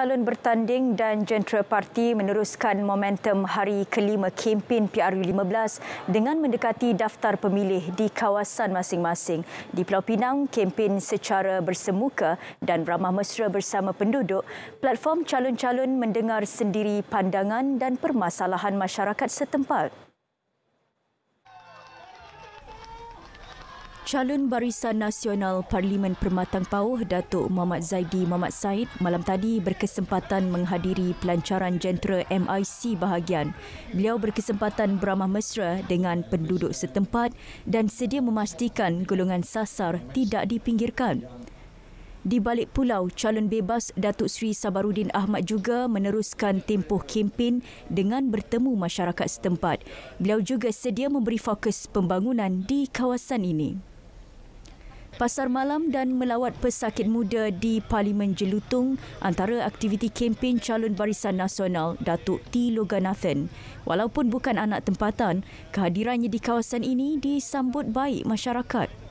calon bertanding dan jentera parti meneruskan momentum hari kelima kempen PRU15 dengan mendekati daftar pemilih di kawasan masing-masing. Di Pulau Pinang, kempen secara bersemuka dan ramah mesra bersama penduduk, platform calon-calon mendengar sendiri pandangan dan permasalahan masyarakat setempat. Calon Barisan Nasional Parlimen Permatang Pauh Datuk Muhammad Zaidi Muhammad Said malam tadi berkesempatan menghadiri pelancaran jentera MIC bahagian. Beliau berkesempatan beramah mesra dengan penduduk setempat dan sedia memastikan golongan sasar tidak dipinggirkan. Di balik pulau, calon bebas Datuk Sri Sabarudin Ahmad juga meneruskan tempoh kempen dengan bertemu masyarakat setempat. Beliau juga sedia memberi fokus pembangunan di kawasan ini pasar malam dan melawat pesakit muda di Parlimen Jelutung antara aktiviti kempen calon Barisan Nasional Datuk T. Loganathan. Walaupun bukan anak tempatan, kehadirannya di kawasan ini disambut baik masyarakat.